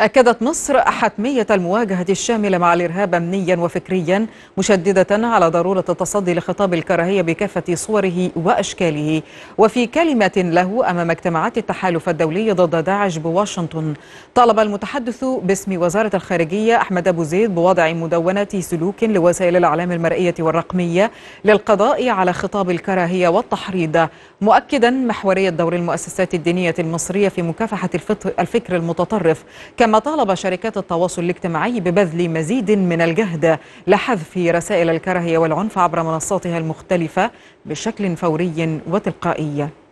أكدت مصر حتمية المواجهة الشاملة مع الإرهاب أمنيا وفكريا مشددة على ضرورة التصدي لخطاب الكراهية بكافة صوره وأشكاله وفي كلمة له أمام اجتماعات التحالف الدولي ضد داعش بواشنطن طالب المتحدث باسم وزارة الخارجية أحمد أبو زيد بوضع مدونة سلوك لوسائل الإعلام المرئية والرقمية للقضاء على خطاب الكراهية والتحريض مؤكدا محورية دور المؤسسات الدينية المصرية في مكافحة الفكر المتطرف كما طالب شركات التواصل الاجتماعي ببذل مزيد من الجهد لحذف رسائل الكراهية والعنف عبر منصاتها المختلفة بشكل فوري وتلقائي